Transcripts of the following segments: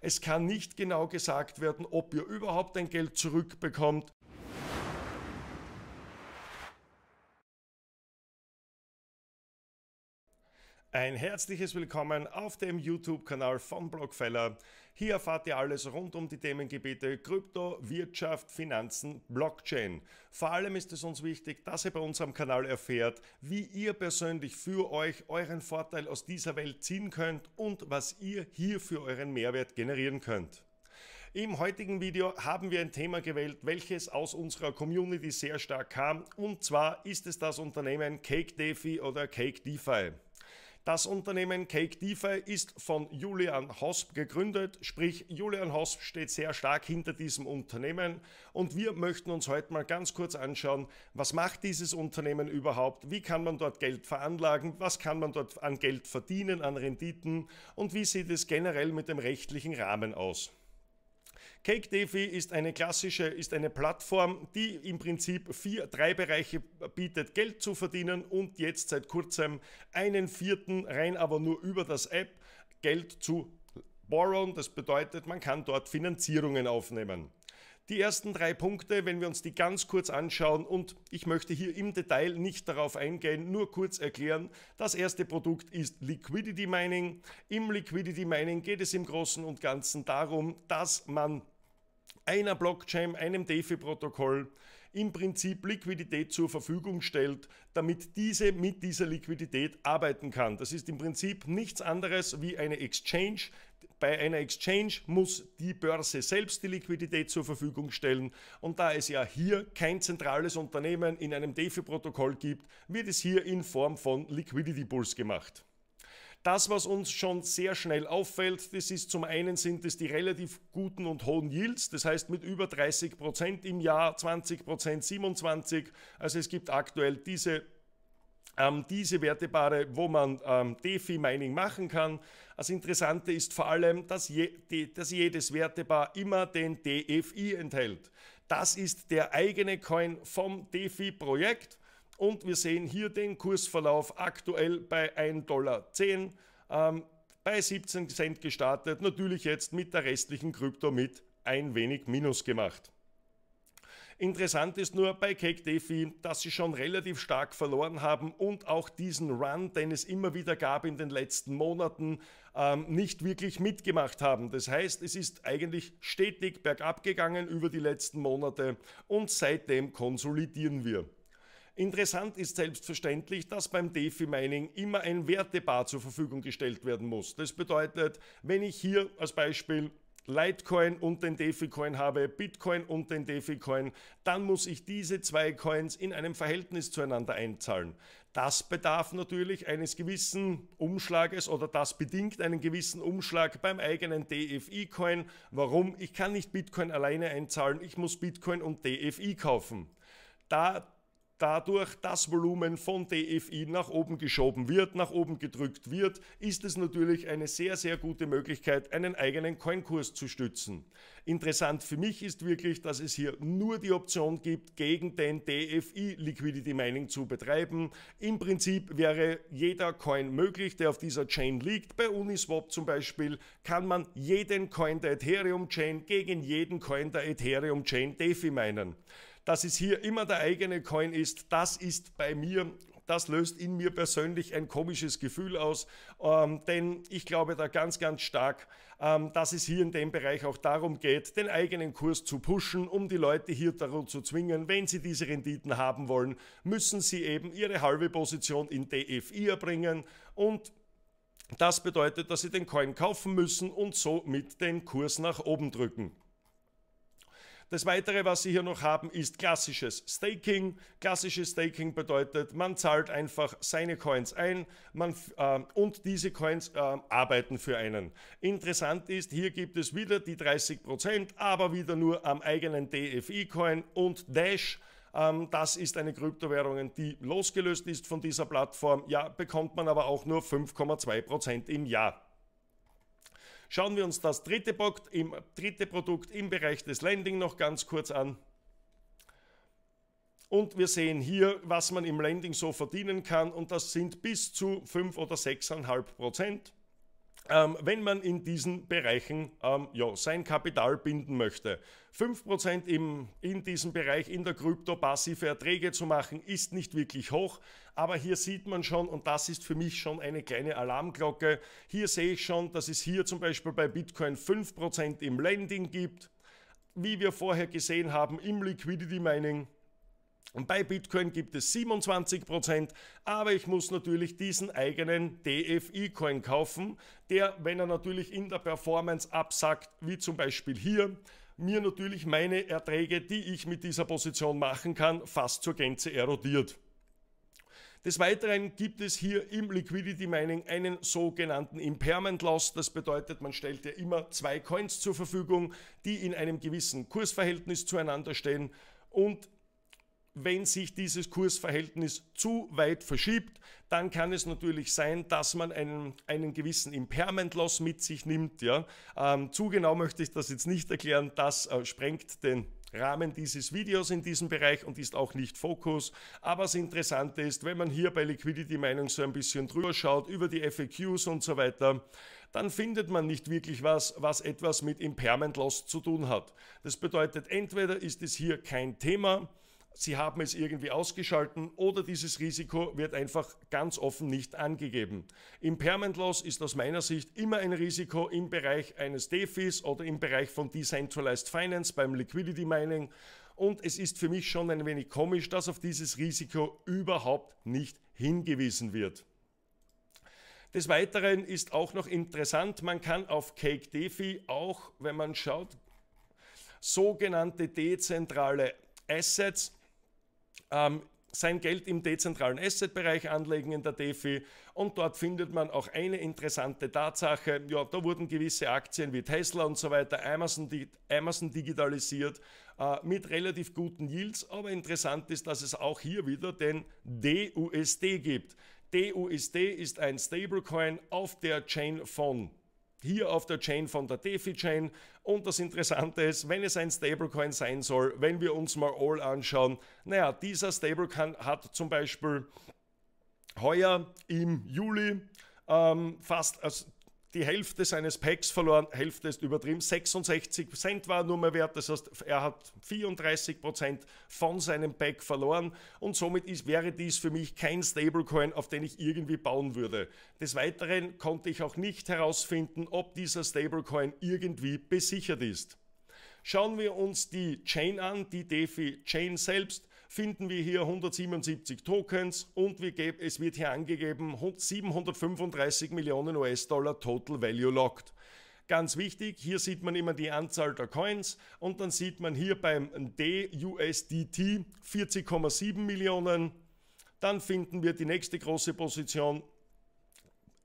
Es kann nicht genau gesagt werden, ob ihr überhaupt ein Geld zurückbekommt Ein herzliches Willkommen auf dem YouTube-Kanal von Blockfeller. Hier erfahrt ihr alles rund um die Themengebiete Krypto, Wirtschaft, Finanzen, Blockchain. Vor allem ist es uns wichtig, dass ihr bei unserem Kanal erfährt, wie ihr persönlich für euch euren Vorteil aus dieser Welt ziehen könnt und was ihr hier für euren Mehrwert generieren könnt. Im heutigen Video haben wir ein Thema gewählt, welches aus unserer Community sehr stark kam. Und zwar ist es das Unternehmen Cake Defi oder Cake DeFi. Das Unternehmen Cake DeFi ist von Julian Hosp gegründet, sprich Julian Hosp steht sehr stark hinter diesem Unternehmen und wir möchten uns heute mal ganz kurz anschauen, was macht dieses Unternehmen überhaupt, wie kann man dort Geld veranlagen, was kann man dort an Geld verdienen, an Renditen und wie sieht es generell mit dem rechtlichen Rahmen aus. Cake DeFi ist eine klassische, ist eine Plattform, die im Prinzip vier, drei Bereiche bietet, Geld zu verdienen und jetzt seit kurzem einen vierten rein, aber nur über das App Geld zu borrowen. Das bedeutet, man kann dort Finanzierungen aufnehmen. Die ersten drei Punkte, wenn wir uns die ganz kurz anschauen und ich möchte hier im Detail nicht darauf eingehen, nur kurz erklären. Das erste Produkt ist Liquidity Mining. Im Liquidity Mining geht es im Großen und Ganzen darum, dass man einer Blockchain, einem DeFi-Protokoll im Prinzip Liquidität zur Verfügung stellt, damit diese mit dieser Liquidität arbeiten kann. Das ist im Prinzip nichts anderes wie eine Exchange. Bei einer Exchange muss die Börse selbst die Liquidität zur Verfügung stellen. Und da es ja hier kein zentrales Unternehmen in einem DeFi-Protokoll gibt, wird es hier in Form von Liquidity Pools gemacht. Das, was uns schon sehr schnell auffällt, das ist zum einen sind es die relativ guten und hohen Yields, das heißt mit über 30 Prozent im Jahr, 20 Prozent, 27. Also es gibt aktuell diese ähm, diese Wertepaare, wo man ähm, DeFi-Mining machen kann. Das Interessante ist vor allem, dass, je, die, dass jedes Wertepaar immer den DFI enthält. Das ist der eigene Coin vom DeFi-Projekt. Und wir sehen hier den Kursverlauf aktuell bei 1,10 Dollar. Ähm, bei 17 Cent gestartet, natürlich jetzt mit der restlichen Krypto mit ein wenig Minus gemacht. Interessant ist nur bei Cake Defi, dass sie schon relativ stark verloren haben und auch diesen Run, den es immer wieder gab in den letzten Monaten, ähm, nicht wirklich mitgemacht haben. Das heißt, es ist eigentlich stetig bergab gegangen über die letzten Monate und seitdem konsolidieren wir. Interessant ist selbstverständlich, dass beim DeFi-Mining immer ein Wertebar zur Verfügung gestellt werden muss. Das bedeutet, wenn ich hier als Beispiel Litecoin und den DeFi-Coin habe, Bitcoin und den DeFi-Coin, dann muss ich diese zwei Coins in einem Verhältnis zueinander einzahlen. Das bedarf natürlich eines gewissen Umschlages oder das bedingt einen gewissen Umschlag beim eigenen DFI-Coin. Warum? Ich kann nicht Bitcoin alleine einzahlen, ich muss Bitcoin und DFI kaufen. Da dadurch das Volumen von DFI nach oben geschoben wird, nach oben gedrückt wird, ist es natürlich eine sehr, sehr gute Möglichkeit, einen eigenen Coinkurs zu stützen. Interessant für mich ist wirklich, dass es hier nur die Option gibt, gegen den DFI Liquidity Mining zu betreiben. Im Prinzip wäre jeder Coin möglich, der auf dieser Chain liegt. Bei Uniswap zum Beispiel kann man jeden Coin der Ethereum Chain gegen jeden Coin der Ethereum Chain DeFi meinen dass es hier immer der eigene Coin ist, das ist bei mir das löst in mir persönlich ein komisches Gefühl aus, ähm, denn ich glaube da ganz, ganz stark, ähm, dass es hier in dem Bereich auch darum geht, den eigenen Kurs zu pushen, um die Leute hier darum zu zwingen, wenn sie diese Renditen haben wollen, müssen sie eben ihre halbe Position in DFI erbringen und das bedeutet, dass sie den Coin kaufen müssen und somit den Kurs nach oben drücken. Das weitere, was Sie hier noch haben, ist klassisches Staking. Klassisches Staking bedeutet, man zahlt einfach seine Coins ein man, äh, und diese Coins äh, arbeiten für einen. Interessant ist, hier gibt es wieder die 30%, aber wieder nur am eigenen DFI-Coin und Dash ähm, das ist eine Kryptowährung, die losgelöst ist von dieser Plattform. Ja, bekommt man aber auch nur 5,2% im Jahr. Schauen wir uns das dritte Produkt im, dritte Produkt im Bereich des Landing noch ganz kurz an. Und wir sehen hier, was man im Landing so verdienen kann und das sind bis zu 5 oder 6,5 Prozent ähm, wenn man in diesen Bereichen ähm, ja, sein Kapital binden möchte. 5% im, in diesem Bereich in der Krypto passive Erträge zu machen, ist nicht wirklich hoch, aber hier sieht man schon, und das ist für mich schon eine kleine Alarmglocke, hier sehe ich schon, dass es hier zum Beispiel bei Bitcoin 5% im Lending gibt, wie wir vorher gesehen haben im Liquidity Mining und Bei Bitcoin gibt es 27%, aber ich muss natürlich diesen eigenen DFI-Coin kaufen, der, wenn er natürlich in der Performance absackt, wie zum Beispiel hier, mir natürlich meine Erträge, die ich mit dieser Position machen kann, fast zur Gänze erodiert. Des Weiteren gibt es hier im Liquidity Mining einen sogenannten Impairment Loss. Das bedeutet, man stellt ja immer zwei Coins zur Verfügung, die in einem gewissen Kursverhältnis zueinander stehen. Und wenn sich dieses Kursverhältnis zu weit verschiebt, dann kann es natürlich sein, dass man einen, einen gewissen Impairment-Loss mit sich nimmt. Ja? Ähm, zu genau möchte ich das jetzt nicht erklären, das äh, sprengt den Rahmen dieses Videos in diesem Bereich und ist auch nicht Fokus. Aber das Interessante ist, wenn man hier bei Liquidity Meinung so ein bisschen drüber schaut, über die FAQs und so weiter, dann findet man nicht wirklich was, was etwas mit Impairment Loss zu tun hat. Das bedeutet, entweder ist es hier kein Thema, sie haben es irgendwie ausgeschalten oder dieses Risiko wird einfach ganz offen nicht angegeben. Impairment Loss ist aus meiner Sicht immer ein Risiko im Bereich eines DeFis oder im Bereich von Decentralized Finance beim Liquidity Mining und es ist für mich schon ein wenig komisch, dass auf dieses Risiko überhaupt nicht hingewiesen wird. Des Weiteren ist auch noch interessant, man kann auf Cake DeFi auch, wenn man schaut, sogenannte dezentrale Assets ähm, sein Geld im dezentralen Asset-Bereich anlegen in der DeFi. Und dort findet man auch eine interessante Tatsache. Ja, da wurden gewisse Aktien wie Tesla und so weiter, Amazon, Amazon digitalisiert äh, mit relativ guten Yields. Aber interessant ist, dass es auch hier wieder den DUSD gibt. DUSD ist ein Stablecoin auf der Chain von hier auf der Chain von der DeFi-Chain und das Interessante ist, wenn es ein Stablecoin sein soll, wenn wir uns mal all anschauen, naja, dieser Stablecoin hat zum Beispiel heuer im Juli ähm, fast, also die Hälfte seines Packs verloren, Hälfte ist übertrieben, 66 Cent war nur mehr wert, das heißt, er hat 34 Prozent von seinem Pack verloren und somit ist, wäre dies für mich kein Stablecoin, auf den ich irgendwie bauen würde. Des Weiteren konnte ich auch nicht herausfinden, ob dieser Stablecoin irgendwie besichert ist. Schauen wir uns die Chain an, die DeFi Chain selbst finden wir hier 177 Tokens und geben, es wird hier angegeben 735 Millionen US-Dollar Total Value Locked. Ganz wichtig, hier sieht man immer die Anzahl der Coins und dann sieht man hier beim DUSDT 40,7 Millionen. Dann finden wir die nächste große Position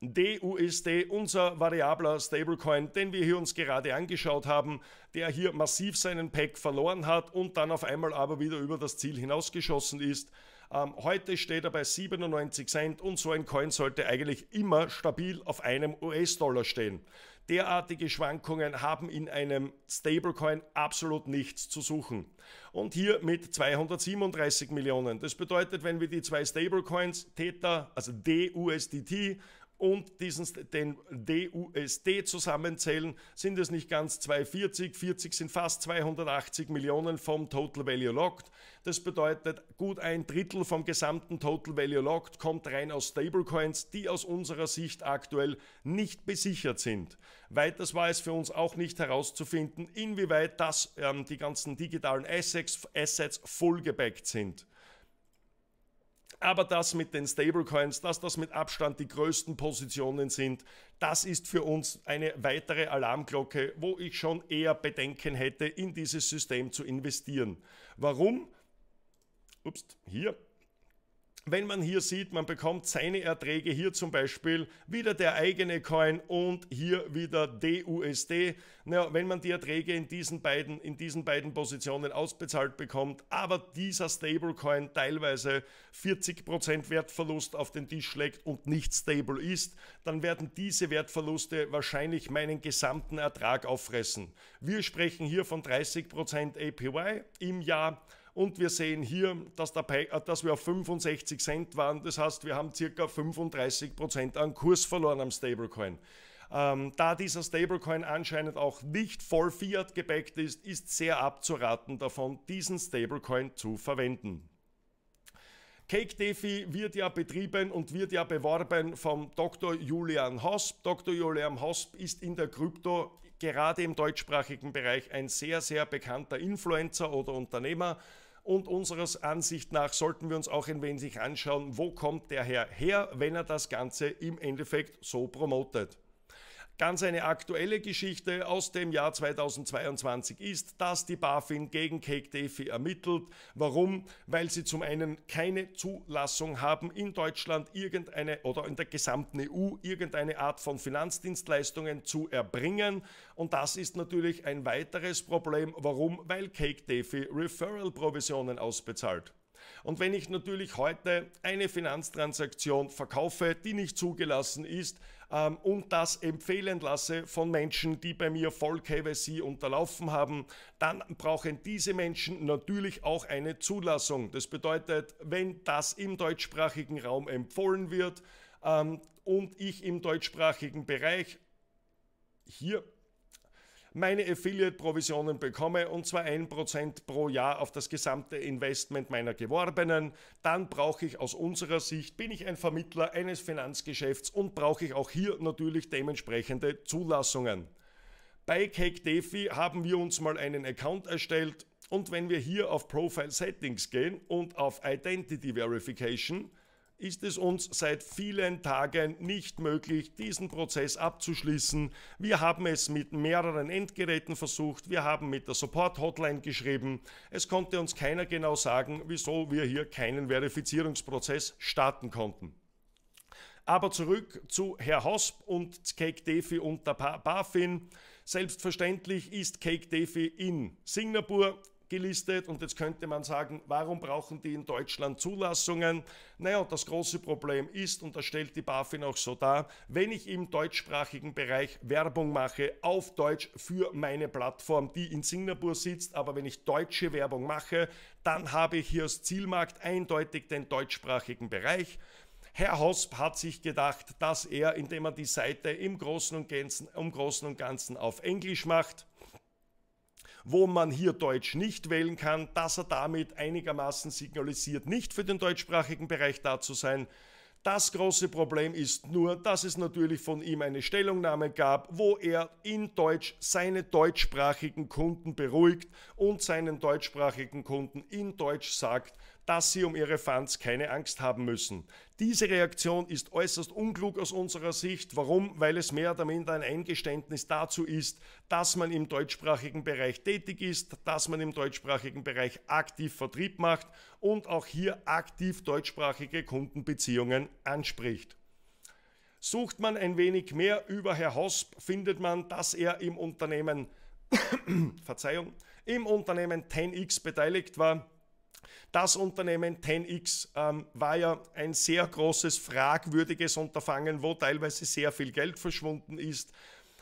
DUSD, unser variabler Stablecoin, den wir hier uns gerade angeschaut haben, der hier massiv seinen Pack verloren hat und dann auf einmal aber wieder über das Ziel hinausgeschossen ist. Ähm, heute steht er bei 97 Cent und so ein Coin sollte eigentlich immer stabil auf einem US-Dollar stehen. Derartige Schwankungen haben in einem Stablecoin absolut nichts zu suchen. Und hier mit 237 Millionen. Das bedeutet, wenn wir die zwei Stablecoins Theta, also DUSDT und diesen, den DUSD zusammenzählen, sind es nicht ganz 240, 40 sind fast 280 Millionen vom Total Value Locked. Das bedeutet, gut ein Drittel vom gesamten Total Value Locked kommt rein aus Stablecoins, die aus unserer Sicht aktuell nicht besichert sind. Weiters war es für uns auch nicht herauszufinden, inwieweit das ähm, die ganzen digitalen Assets, Assets full gebackt sind. Aber das mit den Stablecoins, dass das mit Abstand die größten Positionen sind, das ist für uns eine weitere Alarmglocke, wo ich schon eher Bedenken hätte, in dieses System zu investieren. Warum? Ups, hier wenn man hier sieht, man bekommt seine Erträge hier zum Beispiel wieder der eigene Coin und hier wieder DUSD. Naja, wenn man die Erträge in diesen beiden, in diesen beiden Positionen ausbezahlt bekommt, aber dieser Stablecoin teilweise 40% Wertverlust auf den Tisch legt und nicht stable ist, dann werden diese Wertverluste wahrscheinlich meinen gesamten Ertrag auffressen. Wir sprechen hier von 30% APY im Jahr. Und wir sehen hier, dass, dabei, äh, dass wir auf 65 Cent waren. Das heißt, wir haben circa 35 Prozent an Kurs verloren am Stablecoin. Ähm, da dieser Stablecoin anscheinend auch nicht voll Fiat gebackt ist, ist sehr abzuraten davon, diesen Stablecoin zu verwenden. Cake DeFi wird ja betrieben und wird ja beworben vom Dr. Julian Hosp. Dr. Julian Hosp ist in der Krypto gerade im deutschsprachigen Bereich ein sehr, sehr bekannter Influencer oder Unternehmer. Und unseres Ansicht nach sollten wir uns auch ein wenig anschauen, wo kommt der Herr her, wenn er das Ganze im Endeffekt so promotet. Ganz eine aktuelle Geschichte aus dem Jahr 2022 ist, dass die BaFin gegen Cake Defi ermittelt. Warum? Weil sie zum einen keine Zulassung haben, in Deutschland irgendeine oder in der gesamten EU irgendeine Art von Finanzdienstleistungen zu erbringen. Und das ist natürlich ein weiteres Problem. Warum? Weil Cake Defi Referral-Provisionen ausbezahlt. Und wenn ich natürlich heute eine Finanztransaktion verkaufe, die nicht zugelassen ist, ähm, und das empfehlen lasse von Menschen, die bei mir Vollkevesie unterlaufen haben, dann brauchen diese Menschen natürlich auch eine Zulassung. Das bedeutet, wenn das im deutschsprachigen Raum empfohlen wird ähm, und ich im deutschsprachigen Bereich hier meine Affiliate-Provisionen bekomme, und zwar 1% pro Jahr auf das gesamte Investment meiner Geworbenen, dann brauche ich aus unserer Sicht, bin ich ein Vermittler eines Finanzgeschäfts und brauche ich auch hier natürlich dementsprechende Zulassungen. Bei Cake Defi haben wir uns mal einen Account erstellt und wenn wir hier auf Profile Settings gehen und auf Identity Verification, ist es uns seit vielen Tagen nicht möglich, diesen Prozess abzuschließen. Wir haben es mit mehreren Endgeräten versucht, wir haben mit der Support-Hotline geschrieben. Es konnte uns keiner genau sagen, wieso wir hier keinen Verifizierungsprozess starten konnten. Aber zurück zu Herr Hosp und Cake Defi und der BaFin. Selbstverständlich ist Cake Defi in Singapur gelistet. Und jetzt könnte man sagen, warum brauchen die in Deutschland Zulassungen? Naja, und das große Problem ist, und das stellt die BaFin auch so dar, wenn ich im deutschsprachigen Bereich Werbung mache, auf Deutsch für meine Plattform, die in Singapur sitzt, aber wenn ich deutsche Werbung mache, dann habe ich hier als Zielmarkt eindeutig den deutschsprachigen Bereich. Herr Hosp hat sich gedacht, dass er, indem er die Seite im Großen und Ganzen, im Großen und Ganzen auf Englisch macht, wo man hier Deutsch nicht wählen kann, dass er damit einigermaßen signalisiert, nicht für den deutschsprachigen Bereich da zu sein. Das große Problem ist nur, dass es natürlich von ihm eine Stellungnahme gab, wo er in Deutsch seine deutschsprachigen Kunden beruhigt und seinen deutschsprachigen Kunden in Deutsch sagt, dass sie um ihre Fans keine Angst haben müssen. Diese Reaktion ist äußerst unklug aus unserer Sicht. Warum? Weil es mehr oder minder ein Eingeständnis dazu ist, dass man im deutschsprachigen Bereich tätig ist, dass man im deutschsprachigen Bereich aktiv Vertrieb macht und auch hier aktiv deutschsprachige Kundenbeziehungen anspricht. Sucht man ein wenig mehr über Herr Hosp, findet man, dass er im Unternehmen, Verzeihung, im Unternehmen 10x beteiligt war das Unternehmen 10x ähm, war ja ein sehr großes, fragwürdiges Unterfangen, wo teilweise sehr viel Geld verschwunden ist.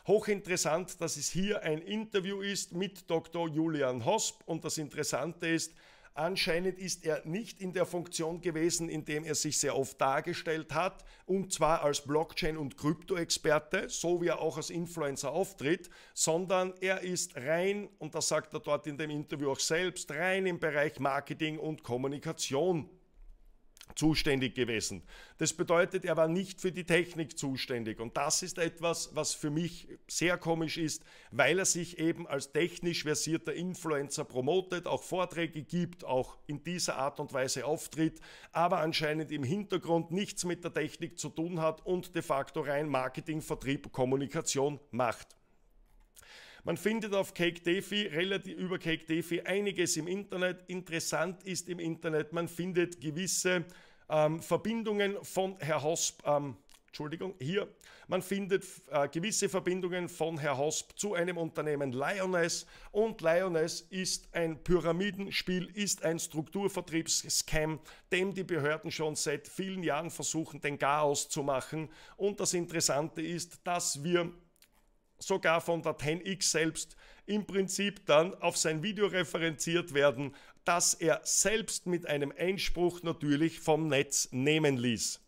Hochinteressant, dass es hier ein Interview ist mit Dr. Julian Hosp und das Interessante ist, Anscheinend ist er nicht in der Funktion gewesen, in dem er sich sehr oft dargestellt hat, und zwar als Blockchain- und Krypto-Experte, so wie er auch als Influencer auftritt, sondern er ist rein, und das sagt er dort in dem Interview auch selbst, rein im Bereich Marketing und Kommunikation zuständig gewesen. Das bedeutet, er war nicht für die Technik zuständig. Und das ist etwas, was für mich sehr komisch ist, weil er sich eben als technisch versierter Influencer promotet, auch Vorträge gibt, auch in dieser Art und Weise auftritt, aber anscheinend im Hintergrund nichts mit der Technik zu tun hat und de facto rein Marketing, Vertrieb, Kommunikation macht. Man findet auf Cake Defi, relativ über Cake Defi einiges im Internet. Interessant ist im Internet, man findet gewisse ähm, Verbindungen von Herr Hosp, ähm, Entschuldigung, hier. Man findet äh, gewisse Verbindungen von Herr Hosp zu einem Unternehmen Lioness und Lioness ist ein Pyramidenspiel, ist ein Strukturvertriebsscam, dem die Behörden schon seit vielen Jahren versuchen, den Chaos zu machen. Und das Interessante ist, dass wir sogar von der 10X selbst im Prinzip dann auf sein Video referenziert werden, das er selbst mit einem Einspruch natürlich vom Netz nehmen ließ.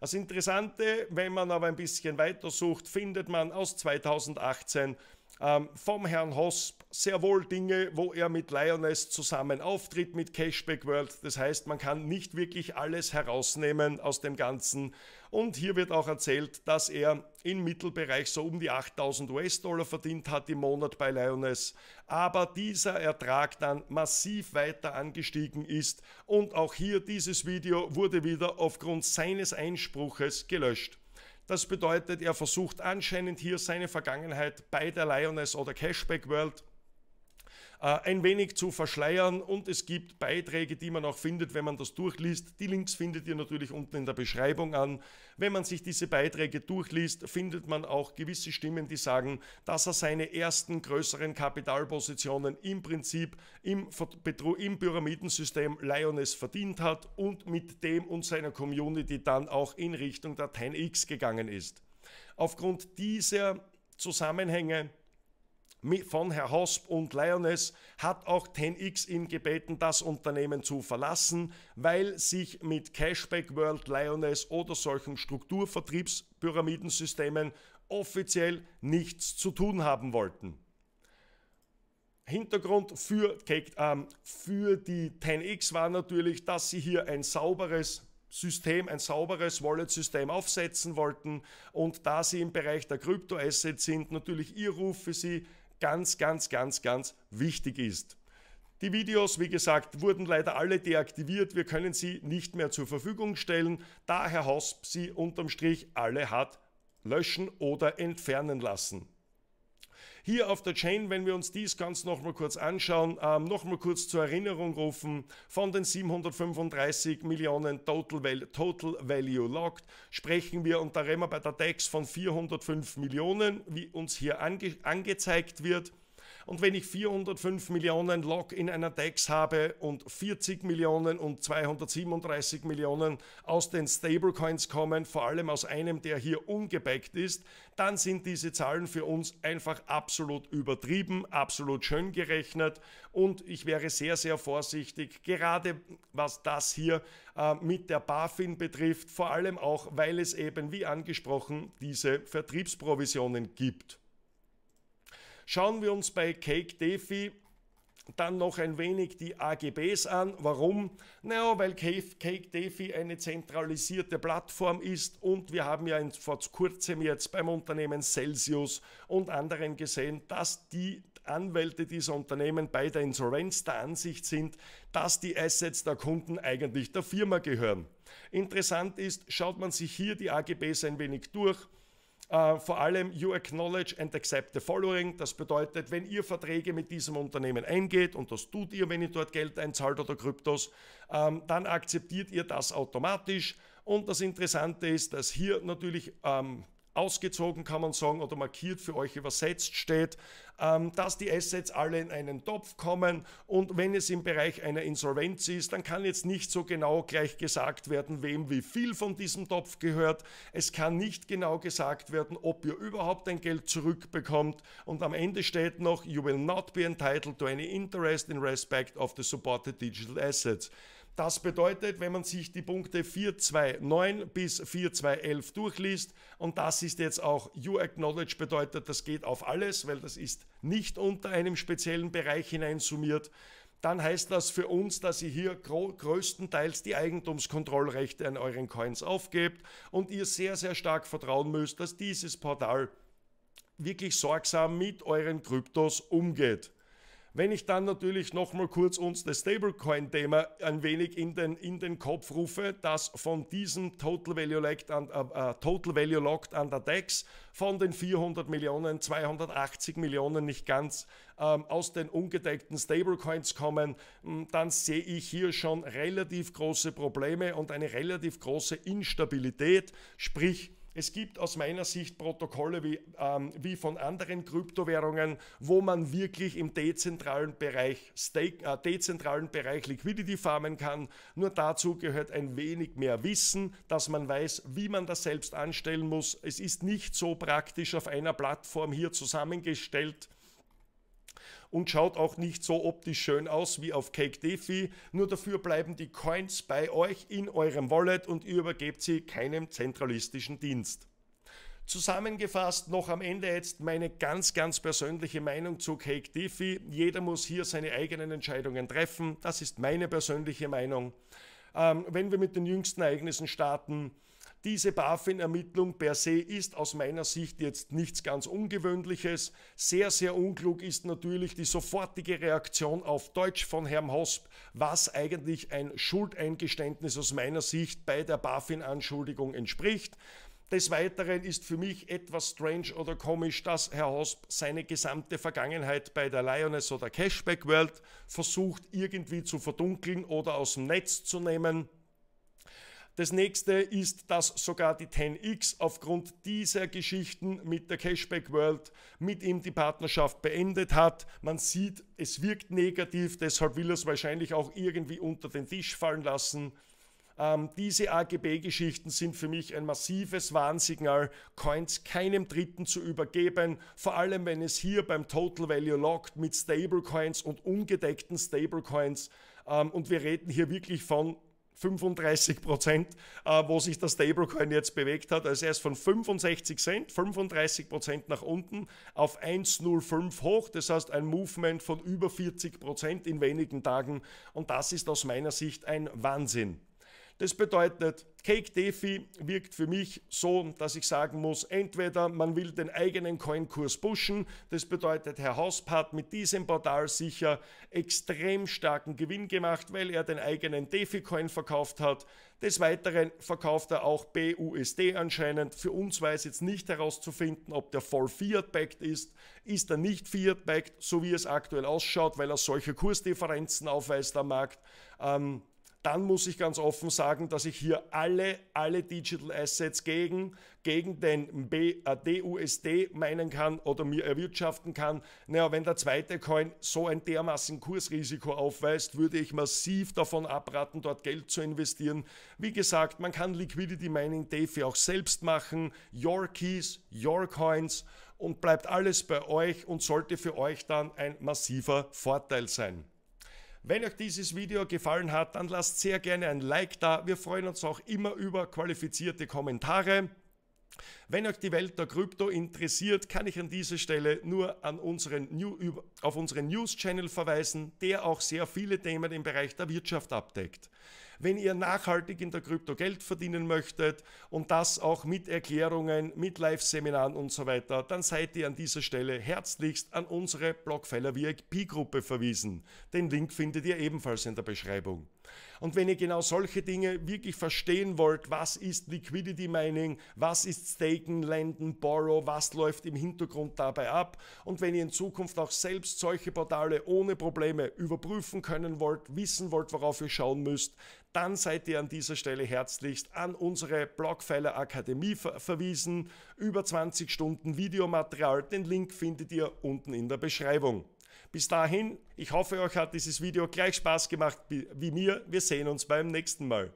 Das Interessante, wenn man aber ein bisschen weitersucht, findet man aus 2018 ähm, vom Herrn Hosp sehr wohl Dinge, wo er mit Lioness zusammen auftritt, mit Cashback World. Das heißt, man kann nicht wirklich alles herausnehmen aus dem Ganzen. Und hier wird auch erzählt, dass er im Mittelbereich so um die 8000 US-Dollar verdient hat im Monat bei Lioness. Aber dieser Ertrag dann massiv weiter angestiegen ist. Und auch hier dieses Video wurde wieder aufgrund seines Einspruches gelöscht. Das bedeutet, er versucht anscheinend hier seine Vergangenheit bei der Lioness oder Cashback World äh, ein wenig zu verschleiern und es gibt Beiträge, die man auch findet, wenn man das durchliest. Die Links findet ihr natürlich unten in der Beschreibung an. Wenn man sich diese Beiträge durchliest, findet man auch gewisse Stimmen, die sagen, dass er seine ersten größeren Kapitalpositionen im Prinzip im, im Pyramidensystem Lioness verdient hat und mit dem und seiner Community dann auch in Richtung der 10x gegangen ist. Aufgrund dieser Zusammenhänge von Herr Hosp und Lioness hat auch 10x ihn gebeten, das Unternehmen zu verlassen, weil sich mit Cashback World Lioness oder solchen Strukturvertriebspyramidensystemen offiziell nichts zu tun haben wollten. Hintergrund für, ähm, für die 10x war natürlich, dass sie hier ein sauberes System, ein sauberes Wallet-System aufsetzen wollten. Und da sie im Bereich der Kryptoassets sind, natürlich ihr Ruf für sie ganz, ganz, ganz, ganz wichtig ist. Die Videos, wie gesagt, wurden leider alle deaktiviert. Wir können sie nicht mehr zur Verfügung stellen, da Herr Hausp sie unterm Strich alle hat löschen oder entfernen lassen. Hier auf der Chain, wenn wir uns dies ganz nochmal kurz anschauen, ähm, nochmal kurz zur Erinnerung rufen, von den 735 Millionen Total, Val Total Value Locked sprechen wir, und da reden wir bei der DEX von 405 Millionen, wie uns hier ange angezeigt wird. Und wenn ich 405 Millionen Log in einer DEX habe und 40 Millionen und 237 Millionen aus den Stablecoins kommen, vor allem aus einem, der hier ungebackt ist, dann sind diese Zahlen für uns einfach absolut übertrieben, absolut schön gerechnet und ich wäre sehr, sehr vorsichtig, gerade was das hier äh, mit der BaFin betrifft, vor allem auch, weil es eben, wie angesprochen, diese Vertriebsprovisionen gibt. Schauen wir uns bei Cake Defi dann noch ein wenig die AGBs an. Warum? Naja, weil Cake Defi eine zentralisierte Plattform ist und wir haben ja vor kurzem jetzt beim Unternehmen Celsius und anderen gesehen, dass die Anwälte dieser Unternehmen bei der Insolvenz der Ansicht sind, dass die Assets der Kunden eigentlich der Firma gehören. Interessant ist, schaut man sich hier die AGBs ein wenig durch, äh, vor allem, you acknowledge and accept the following. Das bedeutet, wenn ihr Verträge mit diesem Unternehmen eingeht, und das tut ihr, wenn ihr dort Geld einzahlt oder Kryptos, ähm, dann akzeptiert ihr das automatisch. Und das Interessante ist, dass hier natürlich ähm, ausgezogen, kann man sagen, oder markiert für euch übersetzt steht, ähm, dass die Assets alle in einen Topf kommen und wenn es im Bereich einer Insolvenz ist, dann kann jetzt nicht so genau gleich gesagt werden, wem wie viel von diesem Topf gehört. Es kann nicht genau gesagt werden, ob ihr überhaupt ein Geld zurückbekommt und am Ende steht noch, you will not be entitled to any interest in respect of the supported digital assets. Das bedeutet, wenn man sich die Punkte 429 bis 4211 durchliest, und das ist jetzt auch You Acknowledge bedeutet, das geht auf alles, weil das ist nicht unter einem speziellen Bereich hineinsummiert, dann heißt das für uns, dass ihr hier größtenteils die Eigentumskontrollrechte an euren Coins aufgebt und ihr sehr, sehr stark vertrauen müsst, dass dieses Portal wirklich sorgsam mit euren Kryptos umgeht. Wenn ich dann natürlich nochmal kurz uns das Stablecoin-Thema ein wenig in den, in den Kopf rufe, dass von diesem Total Value, Locked an, äh, äh, Total Value Locked an der DEX von den 400 Millionen, 280 Millionen nicht ganz ähm, aus den ungedeckten Stablecoins kommen, hm, dann sehe ich hier schon relativ große Probleme und eine relativ große Instabilität, sprich es gibt aus meiner Sicht Protokolle wie, ähm, wie von anderen Kryptowährungen, wo man wirklich im dezentralen Bereich, Stake, äh, dezentralen Bereich Liquidity farmen kann. Nur dazu gehört ein wenig mehr Wissen, dass man weiß, wie man das selbst anstellen muss. Es ist nicht so praktisch auf einer Plattform hier zusammengestellt, und schaut auch nicht so optisch schön aus wie auf Cake Defi. Nur dafür bleiben die Coins bei euch in eurem Wallet und ihr übergebt sie keinem zentralistischen Dienst. Zusammengefasst noch am Ende jetzt meine ganz, ganz persönliche Meinung zu Cake DeFi. Jeder muss hier seine eigenen Entscheidungen treffen. Das ist meine persönliche Meinung. Ähm, wenn wir mit den jüngsten Ereignissen starten, diese BaFin-Ermittlung per se ist aus meiner Sicht jetzt nichts ganz Ungewöhnliches. Sehr, sehr unklug ist natürlich die sofortige Reaktion auf Deutsch von Herrn Hosp, was eigentlich ein Schuldeingeständnis aus meiner Sicht bei der BaFin-Anschuldigung entspricht. Des Weiteren ist für mich etwas strange oder komisch, dass Herr Hosp seine gesamte Vergangenheit bei der Lioness oder Cashback World versucht irgendwie zu verdunkeln oder aus dem Netz zu nehmen. Das nächste ist, dass sogar die 10X aufgrund dieser Geschichten mit der Cashback World mit ihm die Partnerschaft beendet hat. Man sieht, es wirkt negativ, deshalb will er es wahrscheinlich auch irgendwie unter den Tisch fallen lassen. Ähm, diese AGB-Geschichten sind für mich ein massives Warnsignal, Coins keinem Dritten zu übergeben, vor allem wenn es hier beim Total Value Locked mit Stablecoins und ungedeckten Stablecoins ähm, und wir reden hier wirklich von 35 Prozent, äh, wo sich das Stablecoin jetzt bewegt hat. Also erst von 65 Cent, 35 Prozent nach unten auf 1,05 hoch. Das heißt ein Movement von über 40 Prozent in wenigen Tagen. Und das ist aus meiner Sicht ein Wahnsinn. Das bedeutet, Cake DeFi wirkt für mich so, dass ich sagen muss, entweder man will den eigenen Coinkurs pushen, das bedeutet, Herr hat mit diesem Portal sicher extrem starken Gewinn gemacht, weil er den eigenen DeFi-Coin verkauft hat. Des Weiteren verkauft er auch BUSD anscheinend. Für uns war es jetzt nicht herauszufinden, ob der voll Fiat-backed ist. Ist er nicht Fiat-backed, so wie es aktuell ausschaut, weil er solche Kursdifferenzen aufweist am Markt. Ähm, dann muss ich ganz offen sagen, dass ich hier alle, alle Digital Assets gegen, gegen den DUSD äh, meinen kann oder mir erwirtschaften kann. Naja, wenn der zweite Coin so ein dermaßen Kursrisiko aufweist, würde ich massiv davon abraten, dort Geld zu investieren. Wie gesagt, man kann Liquidity Mining DeFi auch selbst machen. Your Keys, Your Coins und bleibt alles bei euch und sollte für euch dann ein massiver Vorteil sein. Wenn euch dieses Video gefallen hat, dann lasst sehr gerne ein Like da. Wir freuen uns auch immer über qualifizierte Kommentare. Wenn euch die Welt der Krypto interessiert, kann ich an dieser Stelle nur an unseren New, auf unseren News-Channel verweisen, der auch sehr viele Themen im Bereich der Wirtschaft abdeckt wenn ihr nachhaltig in der Krypto Geld verdienen möchtet und das auch mit Erklärungen, mit Live-Seminaren und so weiter, dann seid ihr an dieser Stelle herzlichst an unsere Blockfeller VIP-Gruppe verwiesen. Den Link findet ihr ebenfalls in der Beschreibung. Und wenn ihr genau solche Dinge wirklich verstehen wollt, was ist Liquidity Mining, was ist Staken, Lenden, Borrow, was läuft im Hintergrund dabei ab und wenn ihr in Zukunft auch selbst solche Portale ohne Probleme überprüfen können wollt, wissen wollt, worauf ihr schauen müsst, dann seid ihr an dieser Stelle herzlichst an unsere Blockfeiler Akademie ver verwiesen. Über 20 Stunden Videomaterial, den Link findet ihr unten in der Beschreibung. Bis dahin, ich hoffe, euch hat dieses Video gleich Spaß gemacht wie mir. Wir sehen uns beim nächsten Mal.